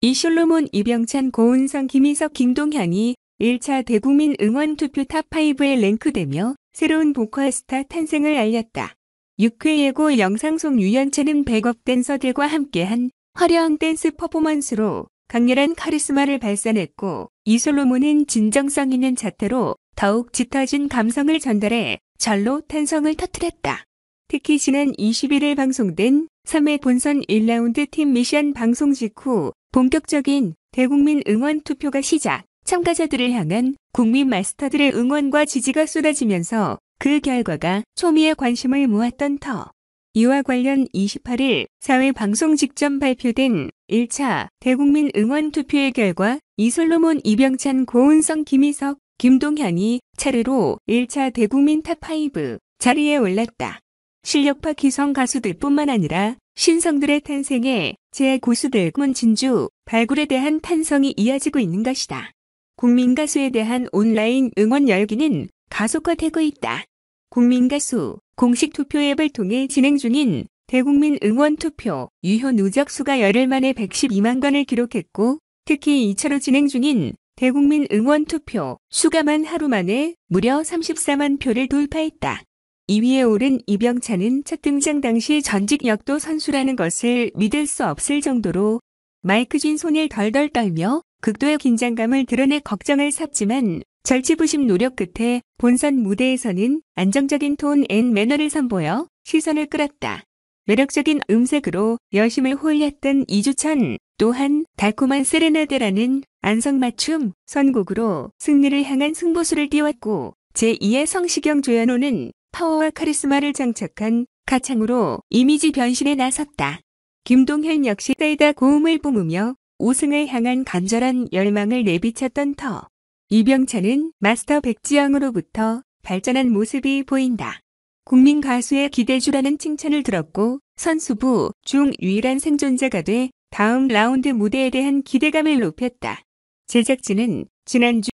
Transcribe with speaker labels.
Speaker 1: 이슐로몬 이병찬 고은성 김희석 김동현이 1차 대국민 응원 투표 탑5에 랭크되며 새로운 보컬 스타 탄생을 알렸다. 6회 예고 영상송 유연체는 100억 댄서들과 함께한 화려한 댄스 퍼포먼스로 강렬한 카리스마를 발산했고 이솔로몬은 진정성 있는 자태로 더욱 짙어진 감성을 전달해 절로 탄성을 터뜨렸다. 특히 지난 21일 방송된 3회 본선 1라운드 팀 미션 방송 직후 본격적인 대국민 응원 투표가 시작, 참가자들을 향한 국민 마스터들의 응원과 지지가 쏟아지면서 그 결과가 초미의 관심을 모았던 터. 이와 관련 28일 사회 방송 직전 발표된 1차 대국민 응원 투표의 결과 이솔로몬 이병찬 고은성 김희석 김동현이 차례로 1차 대국민 탑5 자리에 올랐다. 실력파 기성 가수들뿐만 아니라 신성들의 탄생에 제9수들 문진주 발굴에 대한 탄성이 이어지고 있는 것이다. 국민 가수에 대한 온라인 응원 열기는 가속화되고 있다. 국민 가수 공식 투표 앱을 통해 진행 중인 대국민 응원 투표 유효 누적 수가 열흘 만에 112만 건을 기록했고 특히 2차로 진행 중인 대국민 응원 투표 수가만 하루 만에 무려 34만 표를 돌파했다. 2위에 오른 이병찬은 첫 등장 당시 전직 역도 선수라는 것을 믿을 수 없을 정도로 마이크쥔 손을 덜덜 떨며 극도의 긴장감을 드러내 걱정을 샀지만 절치부심 노력 끝에 본선 무대에서는 안정적인 톤 앤 매너를 선보여 시선을 끌었다. 매력적인 음색으로 여심을 홀렸던 이주천 또한 달콤한 세레나데라는 안성맞춤 선곡으로 승리를 향한 승부수를 띄웠고 제2의 성시경 조현호는 파워와 카리스마를 장착한 가창으로 이미지 변신에 나섰다. 김동현 역시 쌓이다 고음을 뿜으며 우승을 향한 간절한 열망을 내비쳤던 터. 이병찬은 마스터 백지영으로부터 발전한 모습이 보인다. 국민 가수의 기대주라는 칭찬을 들었고 선수부 중 유일한 생존자가 돼 다음 라운드 무대에 대한 기대감을 높였다. 제작진은 지난주